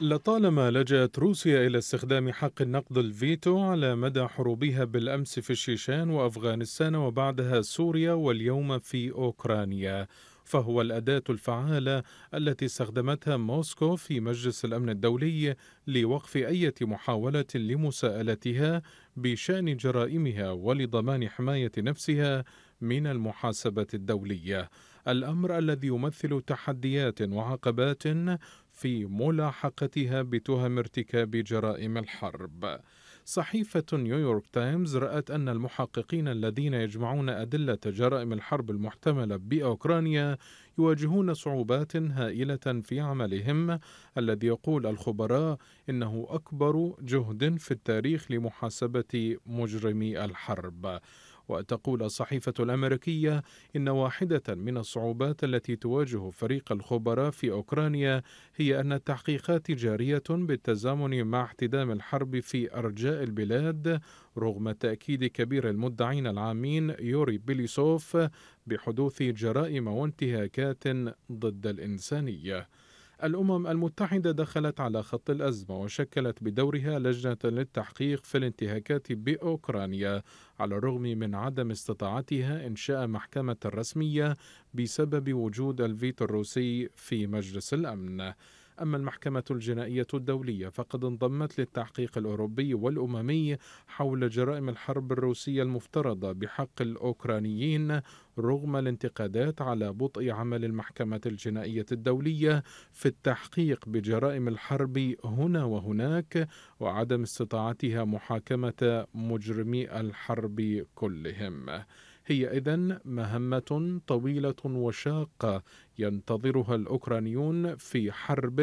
لطالما لجأت روسيا إلى استخدام حق النقد الفيتو على مدى حروبها بالأمس في الشيشان وأفغانستان وبعدها سوريا واليوم في أوكرانيا فهو الأداة الفعالة التي استخدمتها موسكو في مجلس الأمن الدولي لوقف أي محاولة لمساءلتها بشأن جرائمها ولضمان حماية نفسها من المحاسبة الدولية الأمر الذي يمثل تحديات وعقبات في ملاحقتها بتهم ارتكاب جرائم الحرب صحيفة نيويورك تايمز رأت أن المحققين الذين يجمعون أدلة جرائم الحرب المحتملة بأوكرانيا يواجهون صعوبات هائلة في عملهم الذي يقول الخبراء إنه أكبر جهد في التاريخ لمحاسبة مجرمي الحرب وتقول الصحيفة الأمريكية إن واحدة من الصعوبات التي تواجه فريق الخبراء في أوكرانيا هي أن التحقيقات جارية بالتزامن مع احتدام الحرب في أرجاء البلاد رغم تأكيد كبير المدعين العامين يوري بيليسوف بحدوث جرائم وانتهاكات ضد الإنسانية الأمم المتحدة دخلت على خط الأزمة وشكلت بدورها لجنة للتحقيق في الانتهاكات بأوكرانيا على الرغم من عدم استطاعتها إنشاء محكمة رسمية بسبب وجود الفيتو الروسي في مجلس الأمن. أما المحكمة الجنائية الدولية فقد انضمت للتحقيق الأوروبي والأممي حول جرائم الحرب الروسية المفترضة بحق الأوكرانيين رغم الانتقادات على بطء عمل المحكمة الجنائية الدولية في التحقيق بجرائم الحرب هنا وهناك وعدم استطاعتها محاكمة مجرمي الحرب كلهم. هي إذن مهمة طويلة وشاقة ينتظرها الأوكرانيون في حرب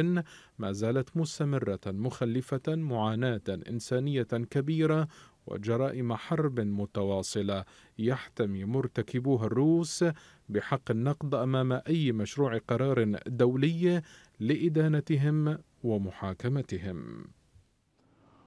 ما زالت مستمرة مخلفة معاناة إنسانية كبيرة وجرائم حرب متواصلة يحتمي مرتكبوها الروس بحق النقد أمام أي مشروع قرار دولي لإدانتهم ومحاكمتهم